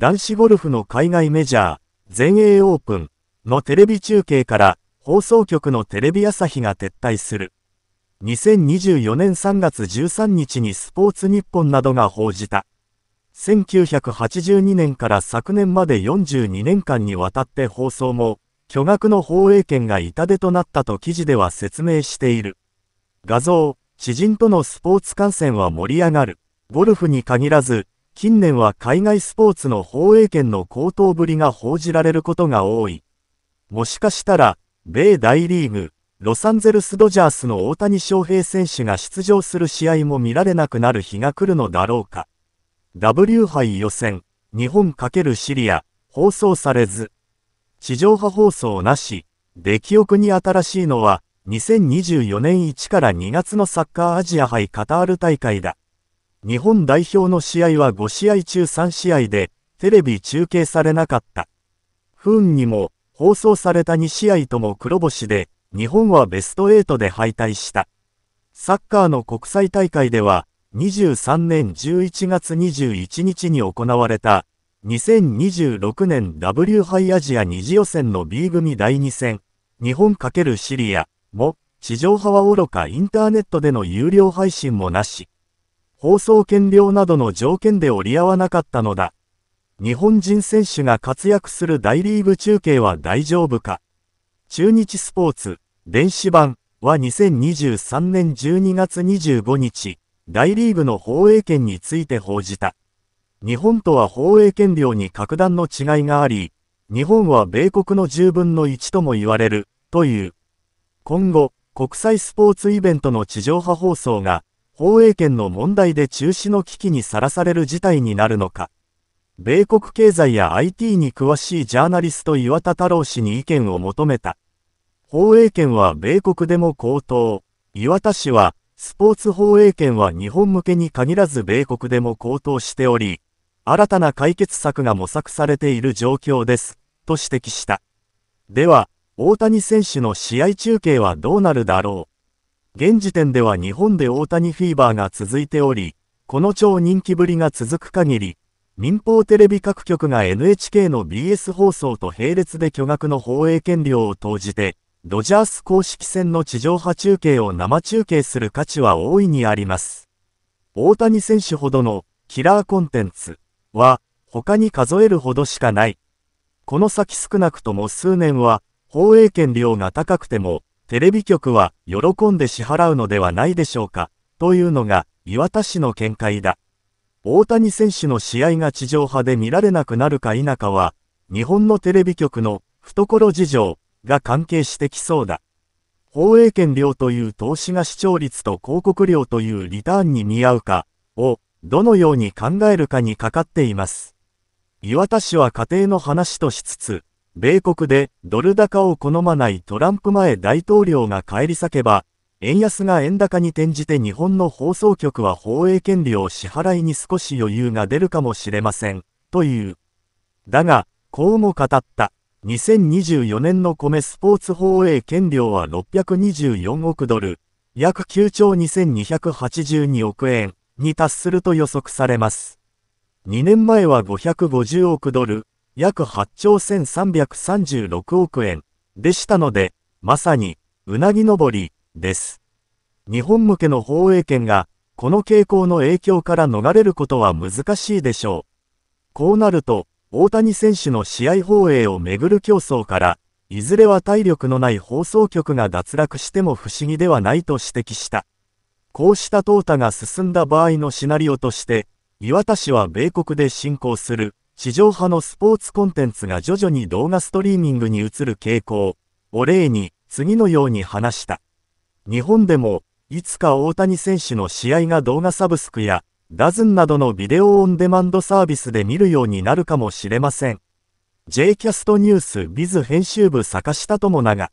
男子ゴルフの海外メジャー、全英オープンのテレビ中継から放送局のテレビ朝日が撤退する。2024年3月13日にスポーツ日本などが報じた。1982年から昨年まで42年間にわたって放送も、巨額の放映権が痛手となったと記事では説明している。画像、知人とのスポーツ観戦は盛り上がる。ゴルフに限らず、近年は海外スポーツの放映権の高騰ぶりが報じられることが多い。もしかしたら、米大リーグ、ロサンゼルスドジャースの大谷翔平選手が出場する試合も見られなくなる日が来るのだろうか。W 杯予選、日本×シリア、放送されず。地上波放送なし、出来憶に新しいのは、2024年1から2月のサッカーアジア杯カタール大会だ。日本代表の試合は5試合中3試合で、テレビ中継されなかった。不運にも、放送された2試合とも黒星で、日本はベスト8で敗退した。サッカーの国際大会では、23年11月21日に行われた、2026年 W 杯アジア2次予選の B 組第2戦、日本×シリアも、地上波はおろかインターネットでの有料配信もなし。放送権料などの条件で折り合わなかったのだ。日本人選手が活躍する大リーグ中継は大丈夫か中日スポーツ、電子版は2023年12月25日、大リーグの放映権について報じた。日本とは放映権料に格段の違いがあり、日本は米国の10分の1とも言われる、という。今後、国際スポーツイベントの地上波放送が、放映権の問題で中止の危機にさらされる事態になるのか。米国経済や IT に詳しいジャーナリスト岩田太郎氏に意見を求めた。放映権は米国でも高騰。岩田氏は、スポーツ放映権は日本向けに限らず米国でも高騰しており、新たな解決策が模索されている状況です、と指摘した。では、大谷選手の試合中継はどうなるだろう現時点では日本で大谷フィーバーが続いており、この超人気ぶりが続く限り、民放テレビ各局が NHK の BS 放送と並列で巨額の放映権料を投じて、ドジャース公式戦の地上波中継を生中継する価値は大いにあります。大谷選手ほどのキラーコンテンツは他に数えるほどしかない。この先少なくとも数年は放映権料が高くてもテレビ局は喜んで支払うのではないでしょうか、というのが岩田氏の見解だ。大谷選手の試合が地上波で見られなくなるか否かは、日本のテレビ局の懐事情が関係してきそうだ。放映権料という投資が視聴率と広告料というリターンに見合うかをどのように考えるかにかかっています。岩田氏は家庭の話としつつ、米国でドル高を好まないトランプ前大統領が返り咲けば、円安が円高に転じて日本の放送局は放映権利を支払いに少し余裕が出るかもしれません、という。だが、こうも語った。2024年の米スポーツ放映権料は624億ドル、約9兆2282億円に達すると予測されます。2年前は550億ドル、約8兆1336億円でしたので、まさに、うなぎ登り、です。日本向けの放映権が、この傾向の影響から逃れることは難しいでしょう。こうなると、大谷選手の試合放映をめぐる競争から、いずれは体力のない放送局が脱落しても不思議ではないと指摘した。こうした淘汰が進んだ場合のシナリオとして、岩田氏は米国で進行する地上波のスポーツコンテンツが徐々に動画ストリーミングに移る傾向を例に次のように話した。日本でもいつか大谷選手の試合が動画サブスクやダズンなどのビデオオンデマンドサービスで見るようになるかもしれません。J キャストニュースビズ編集部坂下智長